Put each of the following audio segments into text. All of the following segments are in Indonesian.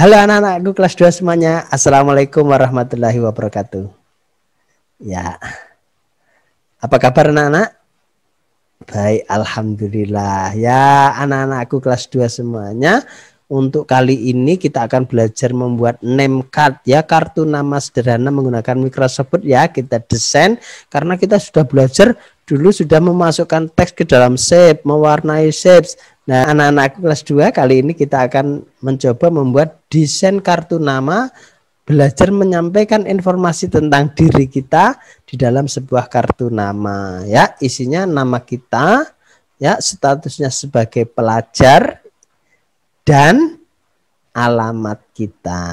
Halo anak-anakku kelas 2 semuanya. Assalamualaikum warahmatullahi wabarakatuh. Ya. Apa kabar anak-anak? Baik, alhamdulillah. Ya, anak-anakku kelas 2 semuanya. Untuk kali ini kita akan belajar membuat name card ya, kartu nama sederhana menggunakan Microsoft Word. ya. Kita desain karena kita sudah belajar dulu sudah memasukkan teks ke dalam shape, mewarnai shapes, Nah, anak-anakku kelas 2 kali ini kita akan mencoba membuat desain kartu nama belajar menyampaikan informasi tentang diri kita di dalam sebuah kartu nama ya. Isinya nama kita ya, statusnya sebagai pelajar dan alamat kita.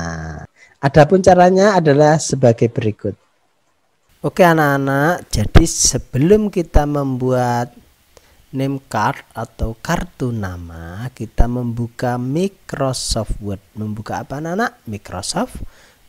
Adapun caranya adalah sebagai berikut. Oke anak-anak, jadi sebelum kita membuat name card atau kartu nama kita membuka Microsoft Word membuka apa anak-anak Microsoft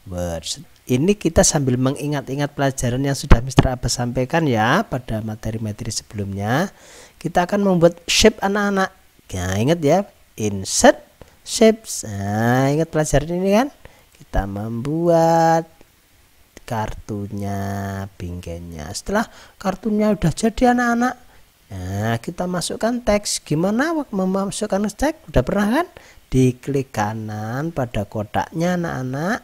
Word ini kita sambil mengingat-ingat pelajaran yang sudah Mr. Abbas sampaikan ya pada materi-materi sebelumnya kita akan membuat shape anak-anak ya ingat ya insert shapes nah ingat pelajaran ini kan kita membuat kartunya bingkainya setelah kartunya udah jadi anak-anak Nah, kita masukkan teks. Gimana memasukkan teks? Udah pernah kan? Diklik kanan pada kotaknya anak-anak.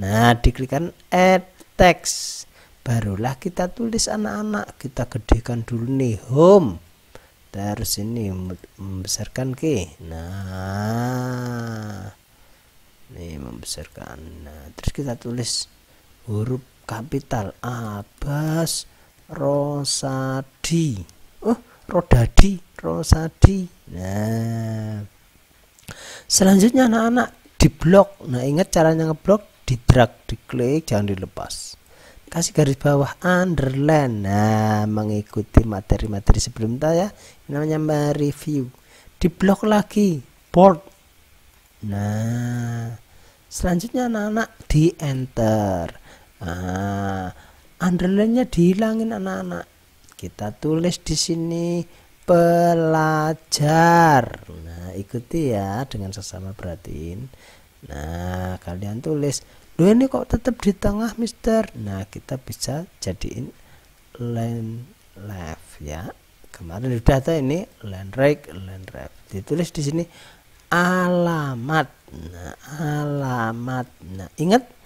Nah, diklik kan add text. Barulah kita tulis anak-anak. Kita gedekan dulu nih home. Terus ini membesarkan ke. Nah. ini membesarkan. Nah, terus kita tulis huruf kapital Abbas Rosadi. Rodadi, Rosadi. Nah. Selanjutnya anak-anak di blok. Nah, ingat caranya ngeblok di drag, di klik, jangan dilepas. Kasih garis bawah underline. Nah, mengikuti materi-materi sebelum ya. ini namanya review. Di blok lagi, port, Nah, selanjutnya anak-anak di enter. Nah, underline-nya dihilangin anak-anak kita tulis di sini pelajar. Nah, ikuti ya dengan sesama perhatiin. Nah, kalian tulis, "Lu ini kok tetap di tengah, Mister?" Nah, kita bisa jadiin line left ya. Kemarin sudah tahu ini line right, line left. Ditulis di sini alamat. Nah, alamat. Nah, ingat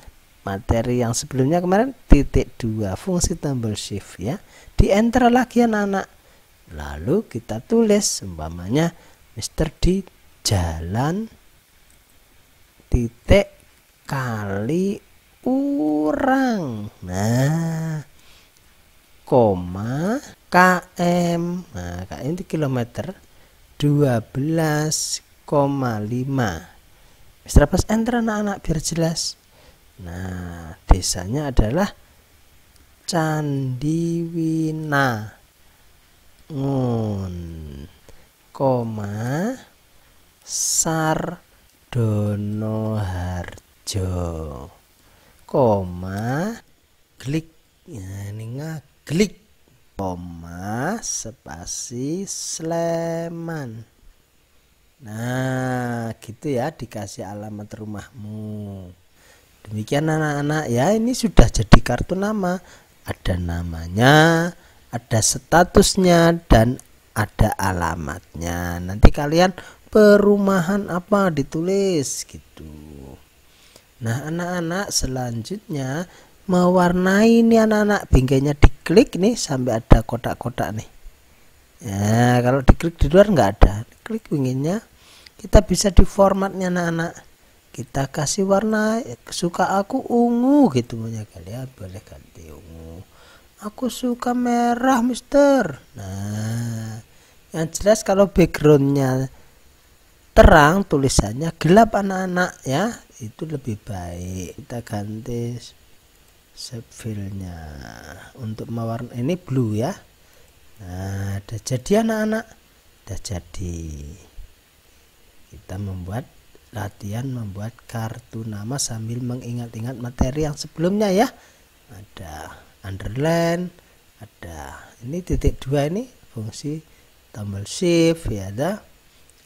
materi yang sebelumnya kemarin titik dua fungsi tombol shift ya di enter lagi anak-anak lalu kita tulis umpamanya Mister di jalan titik kali kurang nah koma KM nah KM itu kilometer 12,5 Mister pas enter anak-anak biar jelas Nah, desanya adalah Candiwina Ngun koma Sardono Harjo koma klik. ya, ini ngaglik koma spasi Sleman nah gitu ya dikasih alamat rumahmu Demikian anak-anak ya ini sudah jadi kartu nama Ada namanya, ada statusnya dan ada alamatnya Nanti kalian perumahan apa ditulis gitu Nah anak-anak selanjutnya mewarnai nih anak-anak bingkainya diklik nih sampai ada kotak-kotak nih ya kalau diklik di luar nggak ada klik pinginnya kita bisa di formatnya anak-anak kita kasih warna suka aku ungu gitu punya kalian ya, boleh ganti ungu aku suka merah mister nah yang jelas kalau backgroundnya terang tulisannya gelap anak-anak ya itu lebih baik kita ganti sepilnya untuk mewarna ini blue ya nah udah jadi anak-anak udah jadi kita membuat latihan membuat kartu nama sambil mengingat-ingat materi yang sebelumnya ya ada underline ada ini titik dua ini fungsi tombol shift ya ada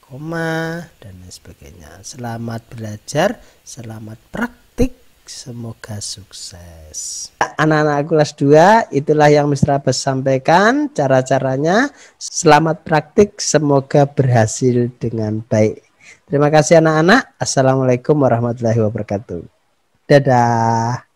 koma dan lain sebagainya selamat belajar selamat praktik semoga sukses anak-anak kelas 2 itulah yang Mr. Abbas sampaikan cara-caranya selamat praktik semoga berhasil dengan baik Terima kasih anak-anak. Assalamualaikum warahmatullahi wabarakatuh. Dadah.